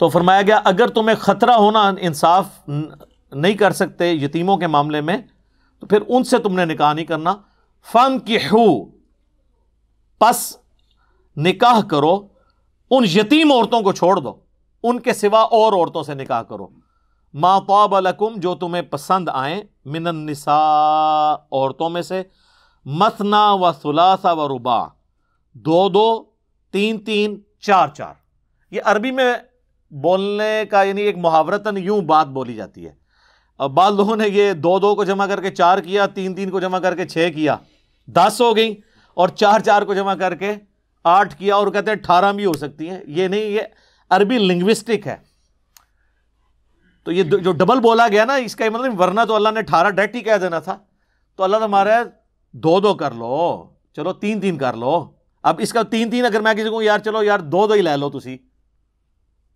तो फरमाया गया अगर तुम्हें ख़तरा होना इंसाफ नहीं कर सकते यतीमों के मामले में तो फिर उनसे तुमने निकाह नहीं करना फ़न की हु पस निकाह करो उन यतीम औरतों को छोड़ दो उनके सिवा और औरतों से निकाह करो माँ तोबलकुम जो तुम्हें पसंद आए मिनसा औरतों में से मसना व सलासा व रुबा दो दो तीन तीन चार चार ये अरबी में बोलने का यानी एक मुहावरतन यूं बात बोली जाती है अब बाल लोगों ने ये दो दो को जमा करके चार किया तीन तीन को जमा करके छः किया दस हो गई और चार चार को जमा करके आठ किया और कहते हैं अठारह भी हो सकती हैं ये नहीं ये अरबी लिंग्विस्टिक है तो ये जो डबल बोला गया ना इसका मतलब वरना तो अल्लाह ने अठारह डायरेक्ट ही कह देना था तो अल्लाह ने हमारा दो दो कर लो चलो तीन तीन कर लो अब इसका तीन तीन अगर मैं किसी को यार चलो यार दो दो ही ले लो तुम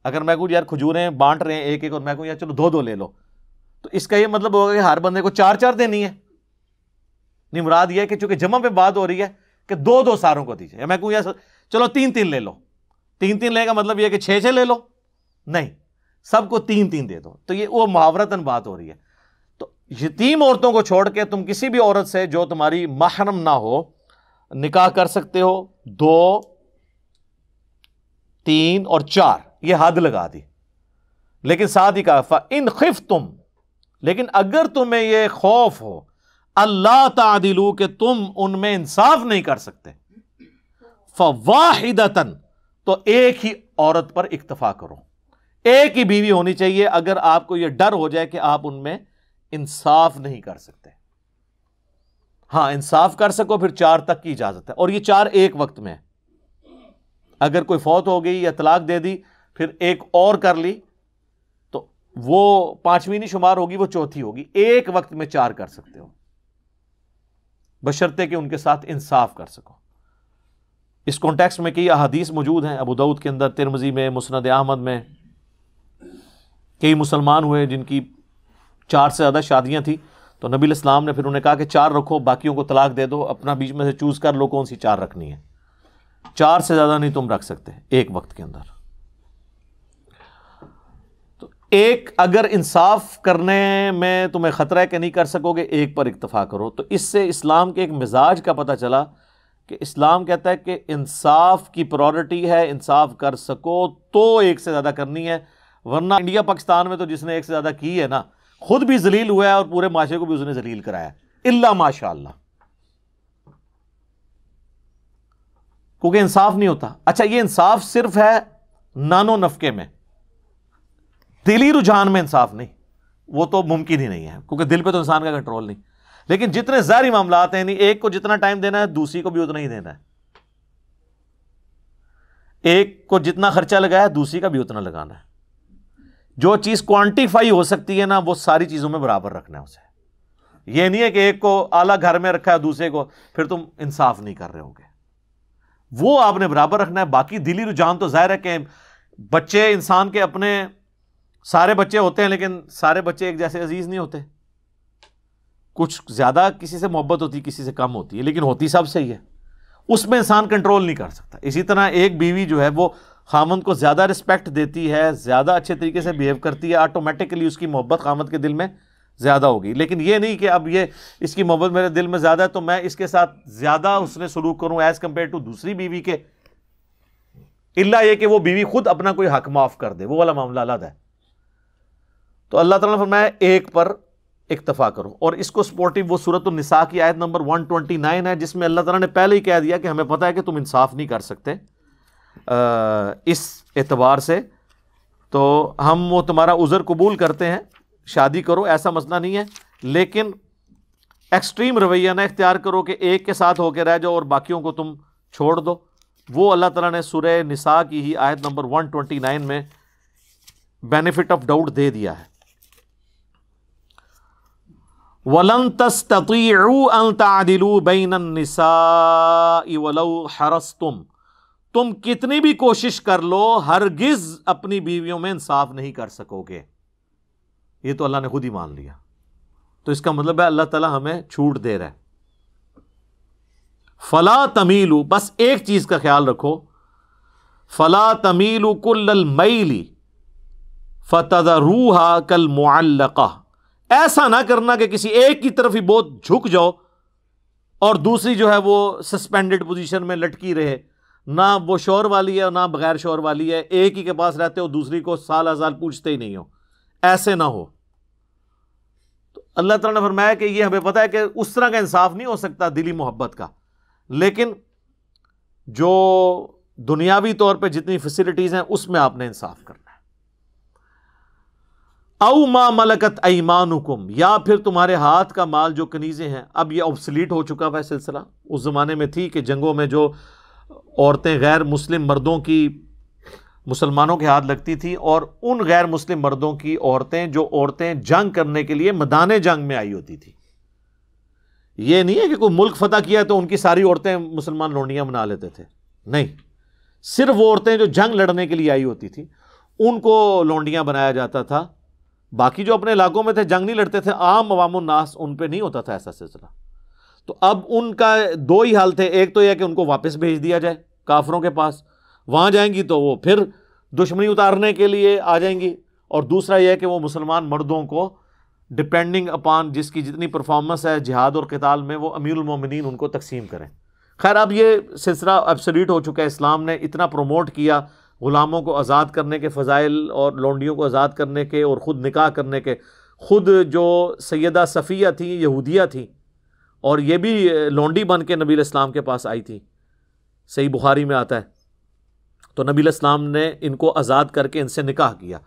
अगर मैं कहूँ यार खजूरें बांट रहे हैं एक एक और मैं कहूँ यार चलो दो दो ले लो तो इसका ये मतलब होगा कि हर बंदे को चार चार देनी है नहीं मुराद ये है कि चूंकि जमा पे बात हो रही है कि दो दो सारों को दीजिए मैं कहूँ यार चलो तीन तीन ले लो तीन तीन लेने का मतलब यह कि छः छः ले लो नहीं सबको तीन तीन दे दो तो ये वो मुहावरतन बात हो रही है तो यतीम औरतों को छोड़ के तुम किसी भी औरत से जो तुम्हारी माहरम ना हो निकाह कर सकते हो दो तीन और चार ये हद लगा दी लेकिन साथ ही कहा इन खिफ तुम लेकिन अगर तुम्हें यह खौफ हो अल्लाह तादिलू के तुम उनमें इंसाफ नहीं कर सकते फवाहिदतन तो एक ही औरत पर इक्तफा करो एक ही बीवी होनी चाहिए अगर आपको यह डर हो जाए कि आप उनमें इंसाफ नहीं कर सकते हाँ इंसाफ कर सको फिर चार तक की इजाजत है और यह चार एक वक्त में है अगर कोई फौत हो गई या तलाक दे दी फिर एक और कर ली तो वो पांचवी नहीं शुमार होगी वो चौथी होगी एक वक्त में चार कर सकते हो बशर्ते कि उनके साथ इंसाफ कर सको इस कॉन्टेक्स्ट में कई अहादीस मौजूद हैं अबू दाऊद के अंदर तिरमजी में मुस्नद अहमद में कई मुसलमान हुए जिनकी चार से ज़्यादा शादियां थी तो नबी इस्लाम ने फिर उन्हें कहा कि चार रखो बाकियों को तलाक दे दो अपना बीच में से चूज़ कर लो कौन सी चार रखनी है चार से ज़्यादा नहीं तुम रख सकते एक वक्त के अंदर एक अगर इंसाफ करने में तुम्हें ख़तरा है कि नहीं कर सकोगे एक पर इतफ़ा करो तो इससे इस्लाम के एक मिजाज का पता चला कि इस्लाम कहता है कि इंसाफ की प्रायोरिटी है इंसाफ कर सको तो एक से ज़्यादा करनी है वरना इंडिया पाकिस्तान में तो जिसने एक से ज़्यादा की है ना खुद भी जलील हुआ है और पूरे माशे को भी उसने जलील कराया इल्ला माशा क्योंकि इंसाफ नहीं होता अच्छा ये इंसाफ सिर्फ है नानो नफके में दिली रुझान में इंसाफ नहीं वो तो मुमकिन ही नहीं है क्योंकि दिल पर तो इंसान का कंट्रोल नहीं लेकिन जितने जारी मामला हैं एक को जितना टाइम देना है दूसरी को भी उतना ही देना है एक को जितना खर्चा लगाया दूसरी का भी उतना लगाना है जो चीज़ क्वांटिफाई हो सकती है ना वो सारी चीज़ों में बराबर रखना है उसे ये नहीं है कि एक को आला घर में रखा है दूसरे को फिर तुम इंसाफ नहीं कर रहे होगे वो आपने बराबर रखना है बाकी दिली रुझान तो जाहिर है कि बच्चे इंसान के अपने सारे बच्चे होते हैं लेकिन सारे बच्चे एक जैसे अजीज़ नहीं होते कुछ ज़्यादा किसी से मोहब्बत होती किसी से कम होती है लेकिन होती सब सही है उसमें इंसान कंट्रोल नहीं कर सकता इसी तरह एक बीवी जो है वो खामद को ज़्यादा रिस्पेक्ट देती है ज़्यादा अच्छे तरीके से बिहेव करती है ऑटोमेटिकली उसकी मोहब्बत खामद के दिल में ज़्यादा होगी लेकिन यह नहीं कि अब ये इसकी मोहब्बत मेरे दिल में ज़्यादा है तो मैं इसके साथ ज़्यादा उसने सलूक करूँ एज़ कंपेयर टू दूसरी बीवी के इल्ला ये कि वो बीवी खुद अपना कोई हक माफ़ कर दे वो वाला मामला अलग है तो अल्लाह ताला ने फरमाया एक पर इक्तफा करो और इसको सपोर्टिव वो सूरत निसा की आयत नंबर 129 है जिसमें अल्लाह ताला ने पहले ही कह दिया कि हमें पता है कि तुम इंसाफ नहीं कर सकते आ, इस एतबार से तो हम वो तुम्हारा उज़र कबूल करते हैं शादी करो ऐसा मसला नहीं है लेकिन एक्सट्रीम रवैया ना इख्तियार करो कि एक के साथ होकर रह जाओ और बाकियों को तुम छोड़ दो वो अल्लाह ताला ने सूर्य निसा की ही आयत नंबर 129 में बेनिफिट ऑफ डाउट दे दिया है वलन तस्तु हरस तुम तुम कितनी भी कोशिश कर लो हरगिज अपनी बीवियों में इंसाफ नहीं कर सकोगे ये तो अल्लाह ने खुद ही मान लिया तो इसका मतलब है अल्लाह ताला हमें छूट दे रहा है फला तमीलू बस एक चीज का ख्याल रखो फला तमीलू कुल मैली फतरूहा कल मुआल्लका ऐसा ना करना कि किसी एक की तरफ ही बहुत झुक जाओ और दूसरी जो है वो सस्पेंडेड पोजीशन में लटकी रहे ना वो शोर वाली है और ना बगैर शोर वाली है एक ही के पास रहते हो दूसरी को साल हजार पूछते ही नहीं हो ऐसे ना हो तो अल्लाह तला ने फरमाया कि ये हमें पता है कि उस तरह का इंसाफ नहीं हो सकता दिली मोहब्बत का लेकिन जो दुनियावी तौर पे जितनी फैसिलिटीज़ हैं उसमें आपने इंसाफ करना औ माँ मलकत ऐमानुकुम या फिर तुम्हारे हाथ का माल जो कनीज़ें हैं अब यह ऑब्सलीट हो चुका हुआ सिलसिला उस ज़माने में थी कि जंगों में जो औरतें गैर मुस्लिम मर्दों की मुसलमानों के हाथ लगती थी और उन गैर मुस्लिम मर्दों की औरतें जो औरतें जंग करने के लिए मदान जंग में आई होती थी ये नहीं है कि कोई मुल्क फतह किया तो उनकी सारी औरतें मुसलमान लोनियाँ बना लेते थे नहीं सिर्फ वो औरतें जो जंग लड़ने के लिए आई होती थी उनको लोंडियाँ बनाया जाता था बाकी जो अपने इलाकों में थे जंग नहीं लड़ते थे आम अवाम नास उन पर नहीं होता था ऐसा सिलसिला तो अब उनका दो ही हाल थे एक तो यह कि उनको वापस भेज दिया जाए काफरों के पास वहाँ जाएंगी तो वो फिर दुश्मनी उतारने के लिए आ जाएंगी और दूसरा यह कि वो मुसलमान मर्दों को डिपेंडिंग अपॉन जिसकी जितनी परफॉर्मेंस है जिहाद और कताल में वो अमीर उमोमिन उनको तकसीम करें खैर अब ये सिलसिला एब्सोल्यूट हो चुका है इस्लाम ने इतना प्रोमोट किया ग़ुलामों को आज़ाद करने के फ़ज़ाइल और लौंडियों को आज़ाद करने के और ख़ुद निकाह करने के ख़ुद जो सैदा सफ़िया थी यहूदिया थी और ये भी लोंडी बन के नबी इस्लाम के पास आई थी सही बुखारी में आता है तो नबी इस्लाम ने इनको आज़ाद करके इनसे निकाह किया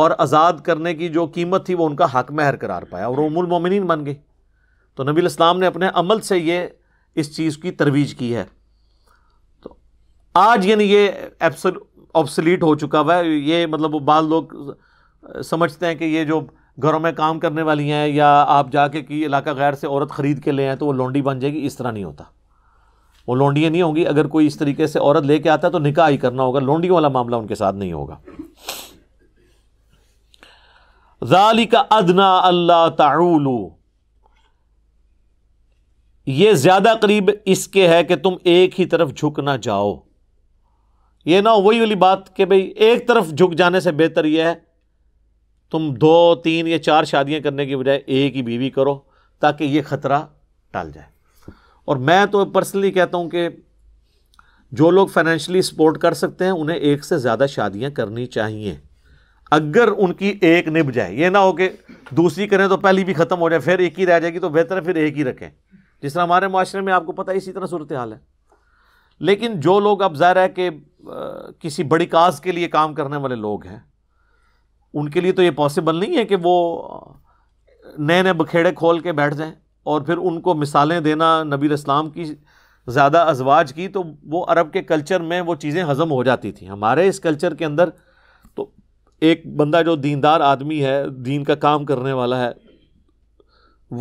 और आज़ाद करने की जो कीमत थी वो उनका हक महर करार पाया और वो मोमिन बन गए तो नबी इस्लाम ने अपने अमल से ये इस चीज़ की तरवीज की है तो आज यानी ये एप्सल ऑब्सलीट हो चुका हुआ है ये मतलब वो बाल लोग समझते हैं कि ये जो घरों में काम करने वाली हैं या आप जाके कि इलाका गैर से औरत ख़रीद के ले आए तो वो लोंडी बन जाएगी इस तरह नहीं होता वो लोंडियाँ नहीं होंगी अगर कोई इस तरीके से औरत लेके आता है तो निकाह ही करना होगा लोंडियों वाला मामला उनके साथ नहीं होगा जाली का अदना अल्लाह तारू ये ज़्यादा करीब इसके है कि तुम एक ही तरफ झुक ना जाओ ये ना वही वाली बात कि भाई एक तरफ झुक जाने से बेहतर यह है तुम दो तीन या चार शादियां करने की बजाय एक ही बीवी करो ताकि ये ख़तरा टाल जाए और मैं तो पर्सनली कहता हूँ कि जो लोग फाइनेंशियली सपोर्ट कर सकते हैं उन्हें एक से ज़्यादा शादियां करनी चाहिए अगर उनकी एक निभ जाए ये ना हो कि दूसरी करें तो पहली भी ख़त्म हो जाए फिर एक ही रह जाएगी तो बेहतर है फिर एक ही रखें जिस तरह हमारे माशरे में आपको पता है इसी तरह सूरत हाल है लेकिन जो लोग अब ज़ाहिर है कि किसी बड़ी काज के लिए काम करने वाले लोग हैं उनके लिए तो ये पॉसिबल नहीं है कि वो नए नए बखेड़े खोल के बैठ जाएं और फिर उनको मिसालें देना नबी इस्लाम की ज़्यादा अजवाज की तो वो अरब के कल्चर में वो चीज़ें हज़म हो जाती थी हमारे इस कल्चर के अंदर तो एक बंदा जो दीनदार आदमी है दीन का काम करने वाला है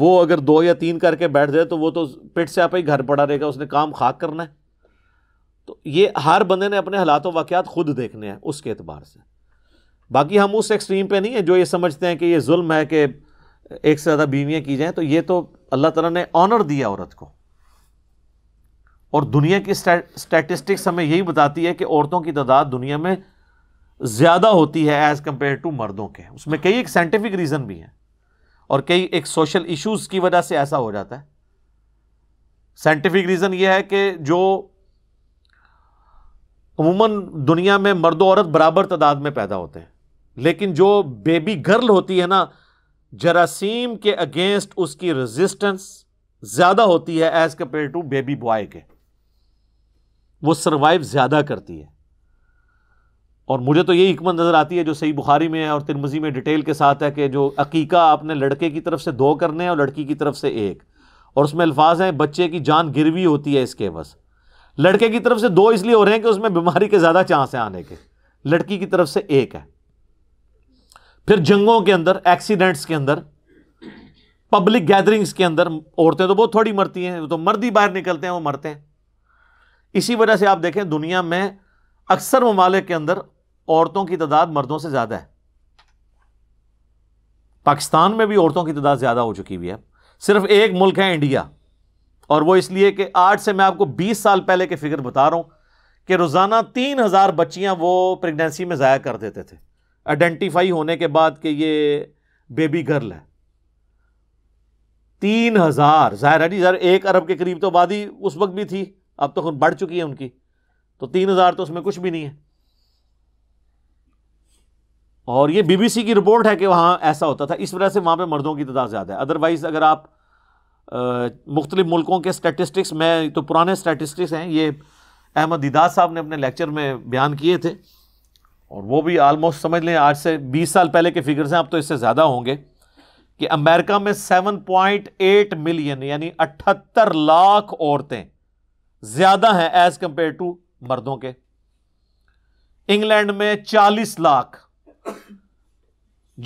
वो अगर दो या तीन करके बैठ जाए तो वो तो पिट से आप ही घर पड़ा रहेगा उसने काम खाक करना है तो ये हर बंदे ने अपने हालात वाक़ात खुद देखने हैं उसके अतबार से बाकी हम उस एक्सट्रीम पर नहीं हैं जो ये समझते हैं कि ये जुल्म है कि एक से ज़्यादा बीवियाँ की जाएँ तो ये तो अल्लाह तला ने ऑनर दिया औरत को और दुनिया की स्टेटिस्टिक्स हमें यही बताती है कि औरतों की तादाद दुनिया में ज़्यादा होती है एज़ कम्पेयर टू मर्दों के उसमें कई एक साइंटिफिक रीज़न भी हैं और कई एक सोशल इश्यूज़ की वजह से ऐसा हो जाता है साइंटिफिक रीज़न ये है कि जो अमूमन दुनिया में मर्द औरत बराबर तादाद में पैदा होते हैं लेकिन जो बेबी गर्ल होती है ना जरासीम के अगेंस्ट उसकी रेजिस्टेंस ज़्यादा होती है as compare to baby boy के वो सर्वाइव ज़्यादा करती है और मुझे तो यही हमत नज़र आती है जो सही बुखारी में है और तिरमजी में डिटेल के साथ है कि जो अकीका आपने लड़के की तरफ से दो करने हैं और लड़की की तरफ से एक और उसमें अल्फाज हैं बच्चे की जान गिरवी होती है इसके बस लड़के की तरफ से दो इसलिए हो रहे हैं कि उसमें बीमारी के ज़्यादा चांस हैं आने के लड़की की तरफ से एक है फिर जंगों के अंदर एक्सीडेंट्स के अंदर पब्लिक गैदरिंग्स के अंदर औरतें तो बहुत थोड़ी मरती हैं तो मर्द ही बाहर निकलते हैं वो मरते हैं इसी वजह से आप देखें दुनिया में अक्सर ममालिक के अंदर औरतों की तादाद मर्दों से ज़्यादा है पाकिस्तान में भी औरतों की तादाद ज़्यादा हो चुकी हुई है सिर्फ एक मुल्क है इंडिया और वो इसलिए कि आज से मैं आपको 20 साल पहले के फिगर बता रहा हूँ कि रोज़ाना तीन हज़ार बच्चियाँ वो प्रेगनेंसी में ज़ाया कर देते थे आइडेंटिफाई होने के बाद कि ये बेबी गर्ल है तीन हज़ार ज़ाहिर है जी ज़ाहिर एक अरब के करीब तो आबादी उस वक्त भी थी अब तो बढ़ चुकी है उनकी तो तीन हज़ार तो उसमें कुछ भी नहीं है और ये बीबीसी की रिपोर्ट है कि वहाँ ऐसा होता था इस वजह से वहाँ पे मर्दों की तादाद ज़्यादा है अदरवाइज़ अगर आप मुख्तलिफ मुल्कों के स्टैटिस्टिक्स में तो पुराने स्टैटिस्टिक्स हैं ये अहमद दीदार साहब ने अपने लेक्चर में बयान किए थे और वो भी आलमोस्ट समझ लें आज से 20 साल पहले के फिगर्स हैं अब तो इससे ज़्यादा होंगे कि अमेरिका में 7.8 मिलियन यानी 78 लाख औरतें ज़्यादा हैं एज़ कम्पेयर टू मर्दों के इंग्लैंड में 40 लाख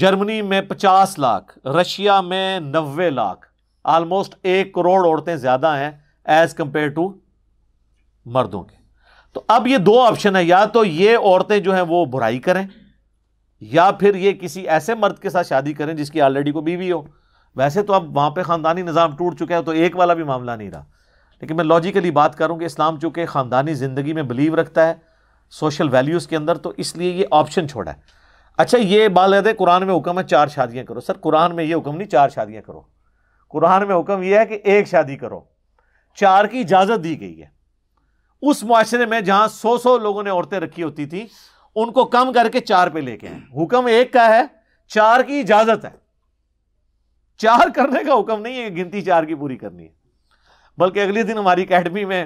जर्मनी में 50 लाख रशिया में 90 लाख आलमोस्ट एक करोड़ औरतें ज़्यादा हैं एज़ कंपेयर टू मर्दों के तो अब ये दो ऑप्शन है या तो ये औरतें जो हैं वो बुराई करें या फिर ये किसी ऐसे मर्द के साथ शादी करें जिसकी ऑलरेडी को बीवी हो वैसे तो अब वहाँ पे ख़ानदानी निज़ाम टूट चुका है तो एक वाला भी मामला नहीं रहा लेकिन मैं लॉजिकली बात करूँ कि इस्लाम चूँकि ख़ानदानी ज़िंदगी में बिलीव रखता है सोशल वैल्यूज़ के अंदर तो इसलिए ये ऑप्शन छोड़ा है अच्छा ये बात कहते कुरान में हुक्म है चार शादियाँ करो सर कुरान में ये हुक्म नहीं चार शादियाँ करो कुरान में हुक्म यह है कि एक शादी करो चार की इजाज़त दी गई है उस माशरे में जहां सौ सौ लोगों ने औरतें रखी होती थी उनको कम करके चार पे लेके आए हुक्म एक का है चार की इजाज़त है चार करने का हुक्म नहीं है गिनती चार की पूरी करनी है बल्कि अगले दिन हमारी अकेडमी में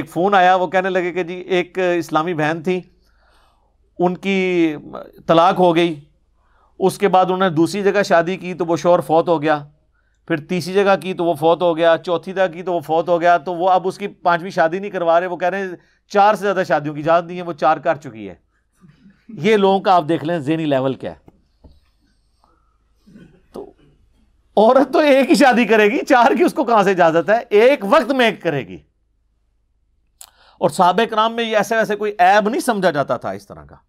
एक फ़ोन आया वो कहने लगे कि जी एक इस्लामी बहन थी उनकी तलाक हो गई उसके बाद उन्होंने दूसरी जगह शादी की तो वो शोर फौत हो गया फिर तीसरी जगह की तो वो फौत हो गया चौथी जगह की तो वो फौत हो गया तो वो अब उसकी पांचवी शादी नहीं करवा रहे वो कह रहे हैं चार से ज़्यादा शादियों की इजाज़त नहीं है वो चार कर चुकी है ये लोगों का आप देख लें जेनी लेवल क्या है तो औरत तो एक ही शादी करेगी चार की उसको कहां से इजाज़त है एक वक्त में एक करेगी और सबक राम में ऐसे वैसे कोई ऐब नहीं समझा जाता था इस तरह का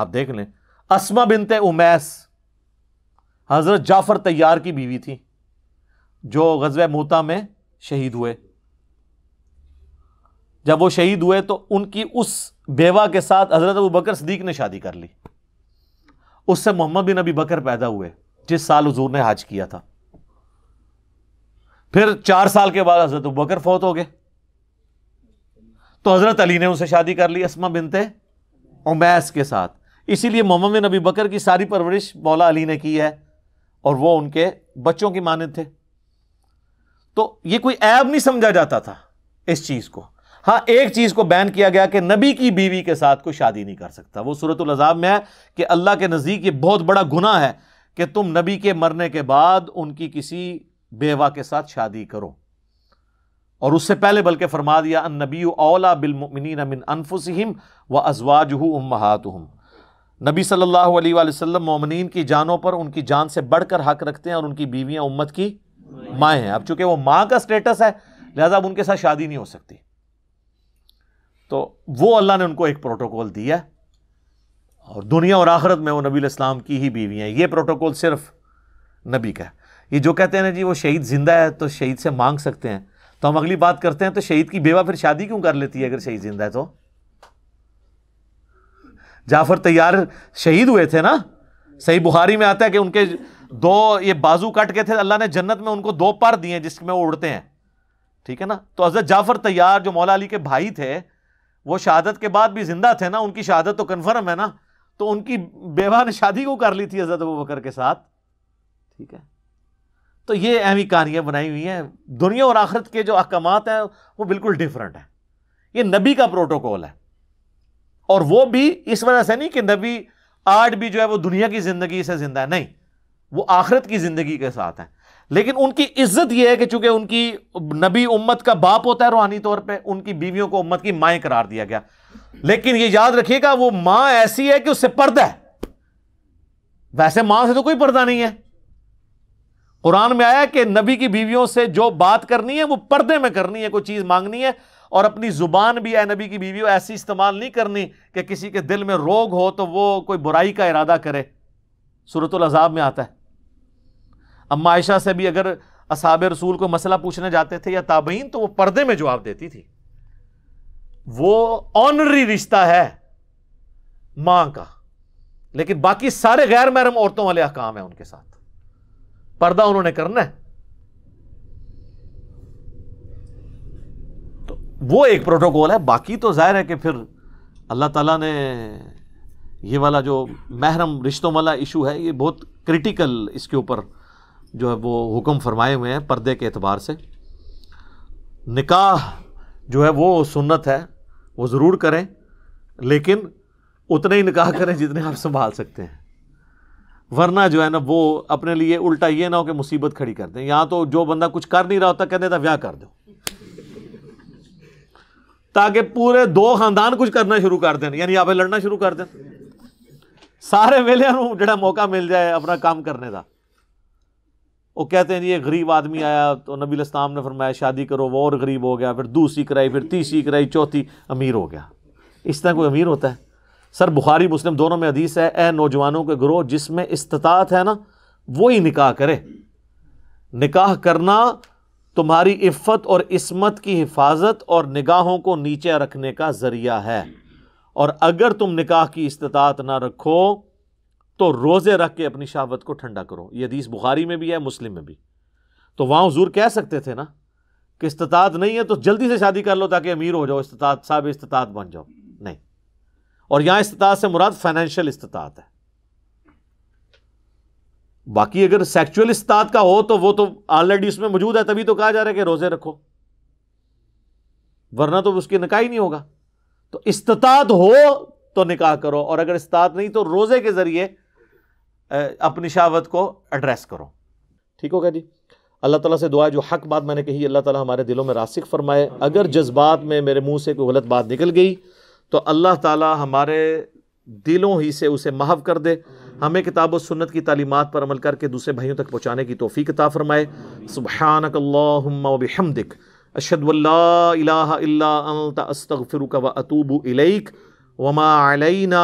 आप देख लें असमा बिनते उमैस हज़रत जाफ़र तैयार की बीवी थी जो गजब मोता में शहीद हुए जब वो शहीद हुए तो उनकी उस बेवा के साथ हज़रत अबू बकर सदीक ने शादी कर ली उससे मोहम्मद बिन अबी बकर पैदा हुए जिस साल हजूर ने हाज किया था फिर चार साल के बाद हज़रत बकर फौत हो गए तो हज़रत अली ने उसे शादी कर ली असमा बिनते उमैस के साथ इसीलिए मोहम्मद बिन अबी बकर की सारी परवरिश मौला अली ने की है और वो उनके बच्चों की माने थे तो ये कोई ऐब नहीं समझा जाता था इस चीज को हाँ एक चीज को बैन किया गया कि नबी की बीवी के साथ कोई शादी नहीं कर सकता वो सूरत अजाब में है कि अल्लाह के नज़दीक ये बहुत बड़ा गुना है कि तुम नबी के मरने के बाद उनकी किसी बेवा के साथ शादी करो और उससे पहले बल्कि फरमा दिया अन नबी ओला बिलमिन मिन व अजवाज उम्मात नबी सल्लल्लाहु अलैहि वसल्लम मोमिन की जानों पर उनकी जान से बढ़कर हक रखते हैं और उनकी बीवियां उम्मत की माएँ हैं अब चूंकि वो माँ का स्टेटस है लिहाजा अब उनके साथ शादी नहीं हो सकती तो वो अल्लाह ने उनको एक प्रोटोकॉल दिया है और दुनिया और आखरत में वो नबी इस्लाम की ही बीवियाँ ये प्रोटोकॉल सिर्फ नबी का है ये जो कहते हैं ना जी वो शहीद जिंदा है तो शहीद से मांग सकते हैं तो हम अगली बात करते हैं तो शहीद की बेवा फिर शादी क्यों कर लेती है अगर शहीद जिंदा है तो जाफर तैयार शहीद हुए थे ना सही बुहारी में आता है कि उनके दो ये बाजू कट के थे अल्लाह ने जन्नत में उनको दो पार दिए जिसमें वो उड़ते हैं ठीक है ना तो हजरत जाफर तैयार जो मौला अली के भाई थे वो शहादत के बाद भी जिंदा थे ना उनकी शहादत तो कन्फर्म है ना तो उनकी बेवा ने शादी को कर ली थी हजरत अबू बकर के साथ ठीक है तो ये अहमी कहानियाँ बनाई हुई हैं दुनिया और आखिरत के जो अहकाम हैं वो बिल्कुल डिफरेंट हैं ये नबी का प्रोटोकॉल है और वो भी इस वजह से नहीं कि नबी आर्ट भी जो है वो दुनिया की जिंदगी से जिंदा है नहीं वो आखिरत की जिंदगी के साथ है लेकिन उनकी इज्जत यह है कि चूंकि उनकी नबी उम्मत का बाप होता है रूहानी तौर पे उनकी बीवियों को उम्मत की माए करार दिया गया लेकिन यह याद रखिएगा वो मां ऐसी है कि उससे पर्दा है वैसे मां से तो कोई पर्दा नहीं है कुरान में आया कि नबी की बीवियों से जो बात करनी है वो पर्दे में करनी है कोई चीज मांगनी है और अपनी ज़ुबान भी ए नबी की बीवी ऐसी इस्तेमाल नहीं करनी कि किसी के दिल में रोग हो तो वो कोई बुराई का इरादा करे सूरतुल अजाब में आता है अम्मा आयशा से भी अगर असाब रसूल को मसला पूछने जाते थे या ताबीन तो वो पर्दे में जवाब देती थी वो ऑनरी रिश्ता है माँ का लेकिन बाकी सारे गैर महरम औरतों वाले अहकाम हैं उनके साथ पर्दा उन्होंने करना है वो एक प्रोटोकॉल है बाकी तो जाहिर है कि फिर अल्लाह ताला ने ये वाला जो महरम रिश्तों वाला इशू है ये बहुत क्रिटिकल इसके ऊपर जो है वो हुक्म फरमाए हुए हैं पर्दे के अतबार से निकाह जो है वो सुन्नत है वो ज़रूर करें लेकिन उतने ही निकाह करें जितने आप संभाल सकते हैं वरना जो है ना वो अपने लिए उल्टा ये ना हो कि मुसीबत खड़ी कर दें यहाँ तो जो बंदा कुछ कर नहीं रहा होता कहते था व्याह कर दो ताकि पूरे दो खानदान कुछ करना शुरू कर देन यानी आप लड़ना शुरू कर दें सारे वेलिया जोड़ा मौका मिल जाए अपना काम करने का वो कहते हैं जी एक गरीब आदमी आया तो नबी इस्लाम ने फरमाया शादी करो वो और गरीब हो गया फिर दूसरी कराई फिर तीसरी कराई चौथी अमीर हो गया इस तरह कोई अमीर होता है सर बुखारी मुस्लिम दोनों में हदीस है ए नौजवानों के ग्रोह जिसमें इस्तात है ना वो ही निकाह करे निकाह करना तुम्हारी इफ़्फ़त और इसमत की हिफाजत और निगाहों को नीचे रखने का ज़रिया है और अगर तुम निकाह की इस्तात ना रखो तो रोज़े रख के अपनी शहावत को ठंडा करो ये हदीस बुखारी में भी है मुस्लिम में भी तो वहाँ हजूर कह सकते थे ना कि इस्तात नहीं है तो जल्दी से शादी कर लो ताकि अमीर हो जाओ इस्तात साहब इस्तात बन जाओ नहीं और यहाँ इस्तात से मुराद फाइनेंशियल इस्तात है बाकी अगर सेक्चुअल इस्ताद का हो तो वो तो ऑलरेडी उसमें मौजूद है तभी तो कहा जा रहा है कि रोज़े रखो वरना तो उसके निकाह ही नहीं होगा तो इस्तात हो तो निकाह करो और अगर इस्ताद नहीं तो रोज़े के ज़रिए अपनी शावत को एड्रेस करो ठीक होगा जी अल्लाह ताला से दुआ जो हक बात मैंने कही अल्लाह ताला हमारे दिलों में रासिक फरमाए अगर जज्बात में मेरे मुंह से कोई गलत बात निकल गई तो अल्लाह ताला हमारे दिलों ही से उसे महव कर दे हमें किताब सुन्नत की तालीमत पर अमल करके दूसरे भाइयों तक पहुँचाने की तोफ़ी किताब फ़रमाए सुबहानकल्लाबिहमदिक अशदुल्लास्तफ़िर व अतूब इलैक वमा अलैना